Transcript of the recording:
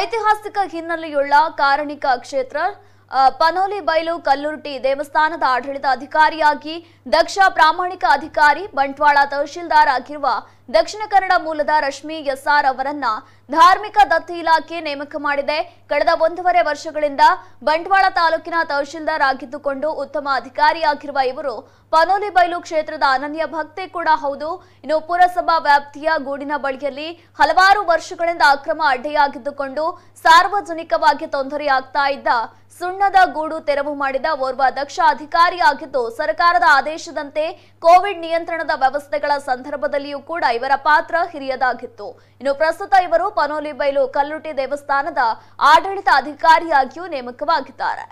ಐತಿಹಾಸಿಕ ಹಿನ್ನೆಲೆಯುಳ್ಳ ಕಾರಣಿಕ ಕ್ಷೇತ್ರ ಪನೋಲಿ ಬೈಲು ಕಲ್ಲುರ್ಟಿ ದೇವಸ್ಥಾನದ ಆಡಳಿತ ಅಧಿಕಾರಿಯಾಗಿ ದಕ್ಷ ಪ್ರಾಮಾಣಿಕ ಅಧಿಕಾರಿ ಬಂಟ್ವಾಳ ತಹಶೀಲ್ದಾರ್ ಆಗಿರುವ ದಕ್ಷಿಣ ಕನ್ನಡ ಮೂಲದ ರಶ್ಮಿ ಎಸ್ಆರ್ ಅವರನ್ನ ಧಾರ್ಮಿಕ ದತ್ತಿ ಇಲಾಖೆ ನೇಮಕ ಮಾಡಿದೆ ಕಳೆದ ಒಂದೂವರೆ ವರ್ಷಗಳಿಂದ ಬಂಟ್ವಾಳ ತಾಲೂಕಿನ ತಹಶೀಲ್ದಾರ್ ಆಗಿದ್ದುಕೊಂಡು ಉತ್ತಮ ಅಧಿಕಾರಿಯಾಗಿರುವ ಇವರು ಪನೋಲಿ ಕ್ಷೇತ್ರದ ಅನನ್ಯ ಭಕ್ತೆ ಕೂಡ ಹೌದು ಇನ್ನು ಪುರಸಭಾ ವ್ಯಾಪ್ತಿಯ ಗೂಡಿನ ಬಳಿಯಲ್ಲಿ ಹಲವಾರು ವರ್ಷಗಳಿಂದ ಅಕ್ರಮ ಅಡ್ಡೆಯಾಗಿದ್ದುಕೊಂಡು ಸಾರ್ವಜನಿಕವಾಗಿ ತೊಂದರೆಯಾಗ್ತಾ ಇದ್ದ ಸುಣ್ಣದ ಗೂಡು ತೆರವು ಮಾಡಿದ ಓರ್ವ ದಕ್ಷ ಅಧಿಕಾರಿಯಾಗಿದ್ದು ಸರ್ಕಾರದ ಆದೇಶದಂತೆ ಕೋವಿಡ್ ನಿಯಂತ್ರಣದ ವ್ಯವಸ್ಥೆಗಳ ಸಂದರ್ಭದಲ್ಲಿಯೂ ಕೂಡ ಇವರ ಪಾತ್ರ ಹಿರಿಯದಾಗಿತ್ತು ಇನ್ನು ಪ್ರಸ್ತುತ ಇವರು ಪನೋಲಿಬೈಲು ಕಲ್ಲುಟಿ ದೇವಸ್ಥಾನದ ಆಡಳಿತ ಅಧಿಕಾರಿಯಾಗಿಯೂ ನೇಮಕವಾಗಿದ್ದಾರೆ